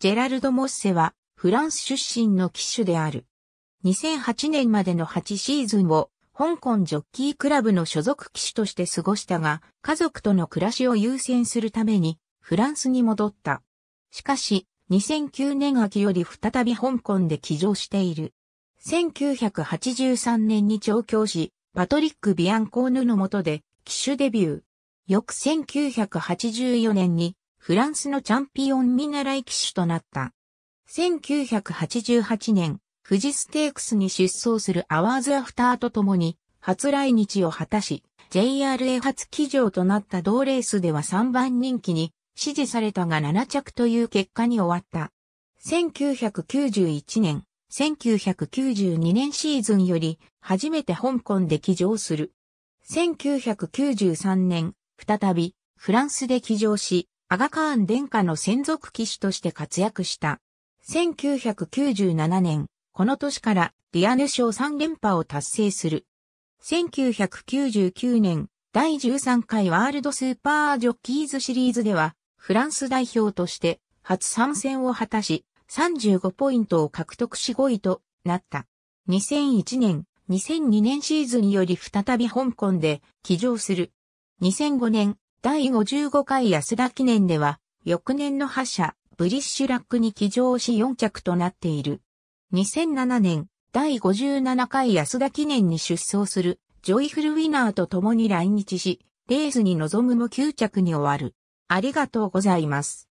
ジェラルド・モッセは、フランス出身の騎手である。2008年までの8シーズンを、香港ジョッキークラブの所属騎手として過ごしたが、家族との暮らしを優先するために、フランスに戻った。しかし、2009年秋より再び香港で騎乗している。1983年に調教し、パトリック・ビアンコーヌの下で、騎手デビュー。翌1984年に、フランスのチャンピオン見習い騎手となった。1988年、富士ステークスに出走するアワーズアフターとともに、初来日を果たし、JRA 初騎乗となった同レースでは3番人気に支持されたが7着という結果に終わった。1991年、1992年シーズンより初めて香港で騎乗する。1993年、再びフランスで騎乗し、アガカーン殿下の専属騎手として活躍した。1997年、この年からリアヌ賞3連覇を達成する。1999年、第13回ワールドスーパージョッキーズシリーズでは、フランス代表として初参戦を果たし、35ポイントを獲得し5位となった。2001年、2002年シーズンより再び香港で起乗する。2005年、第55回安田記念では、翌年の覇者、ブリッシュラックに騎乗し4着となっている。2007年、第57回安田記念に出走する、ジョイフルウィナーと共に来日し、レースに臨むも9着に終わる。ありがとうございます。